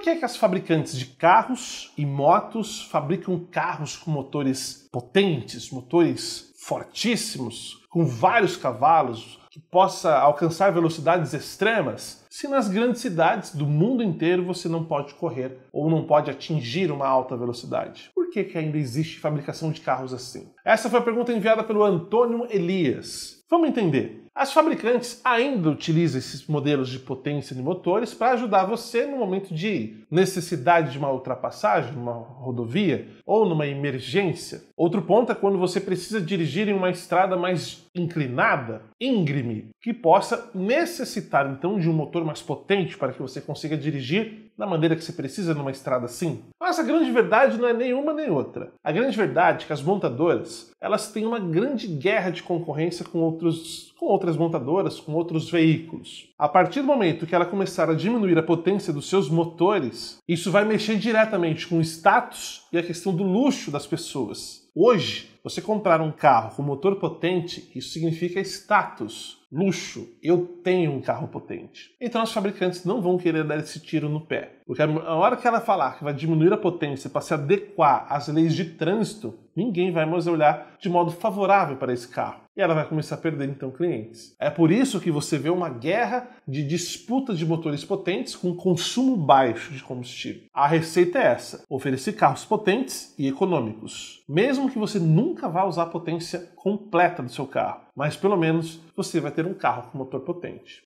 Por que, é que as fabricantes de carros e motos fabricam carros com motores potentes, motores fortíssimos, com vários cavalos, que possa alcançar velocidades extremas? se nas grandes cidades do mundo inteiro você não pode correr ou não pode atingir uma alta velocidade? Por que, que ainda existe fabricação de carros assim? Essa foi a pergunta enviada pelo Antônio Elias. Vamos entender. As fabricantes ainda utilizam esses modelos de potência de motores para ajudar você no momento de necessidade de uma ultrapassagem numa rodovia ou numa emergência. Outro ponto é quando você precisa dirigir em uma estrada mais inclinada, íngreme, que possa necessitar então de um motor motor mais potente para que você consiga dirigir da maneira que você precisa numa estrada assim? Mas a grande verdade não é nenhuma nem outra. A grande verdade é que as montadoras elas têm uma grande guerra de concorrência com outros com outras montadoras, com outros veículos. A partir do momento que ela começar a diminuir a potência dos seus motores, isso vai mexer diretamente com o status e a questão do luxo das pessoas. Hoje, você comprar um carro com motor potente, isso significa status, luxo. Eu tenho um carro potente. Então, os fabricantes não vão querer dar esse tiro no pé. Porque a hora que ela falar que vai diminuir a potência para se adequar às leis de trânsito, ninguém vai mais olhar de modo favorável para esse carro. E ela vai começar a perder então clientes. É por isso que você vê uma guerra de disputa de motores potentes com consumo baixo de combustível. A receita é essa: oferecer carros potentes e econômicos. Mesmo que você nunca vá usar a potência completa do seu carro, mas pelo menos você vai ter um carro com motor potente.